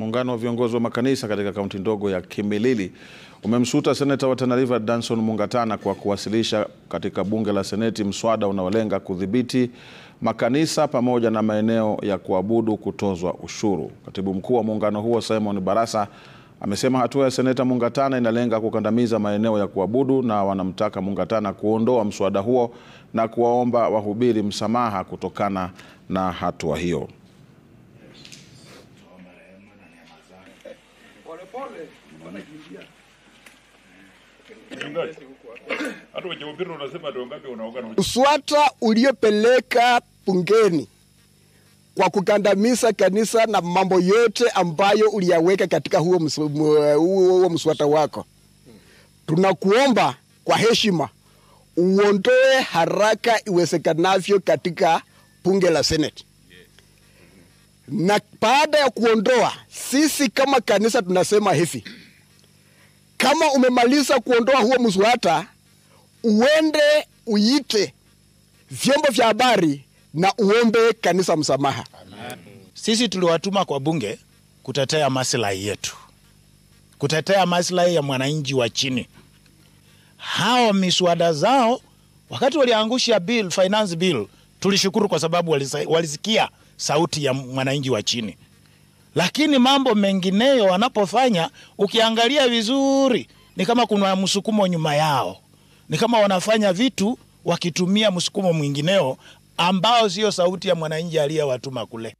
Muungano wa viongozi wa makanisa katika kaunti ndogo ya Kimilili umemsuta seneta wa Tana River Danson Mungatana kwa kuwasilisha katika bunge la seneti mswada unaolenga kudhibiti makanisa pamoja na maeneo ya kuabudu kutozwa ushuru. Katibu mkuu wa muungano huo Simon Barasa amesema hatua ya seneta Mungatana inalenga kukandamiza maeneo ya kuabudu na wanamtaka Mungatana kuondoa mswada huo na kuwaomba wahubiri msamaha kutokana na hatua hiyo. uswata uliopeleka bungeni kwa kukandamiza kanisa na mambo yote ambayo uliyaweka katika huo mswata wako. Tunakuomba kwa heshima uondoe haraka iwezekanavyo katika bunge la Seneti. Na baada ya kuondoa, sisi kama kanisa tunasema hivi, kama umemaliza kuondoa huo mswada, uende uite vyombo vya habari na uombe kanisa msamaha. Amen. Sisi tuliwatuma kwa bunge kutetea maslahi yetu, kutetea maslahi ya mwananchi wa chini. Hao miswada zao wakati waliangusha bill, finance bill, tulishukuru kwa sababu walisikia sauti ya mwananchi wa chini. Lakini mambo mengineyo wanapofanya, ukiangalia vizuri, ni kama kuna msukumo nyuma yao, ni kama wanafanya vitu wakitumia msukumo mwingineo ambao sio sauti ya mwananchi aliyewatuma kule.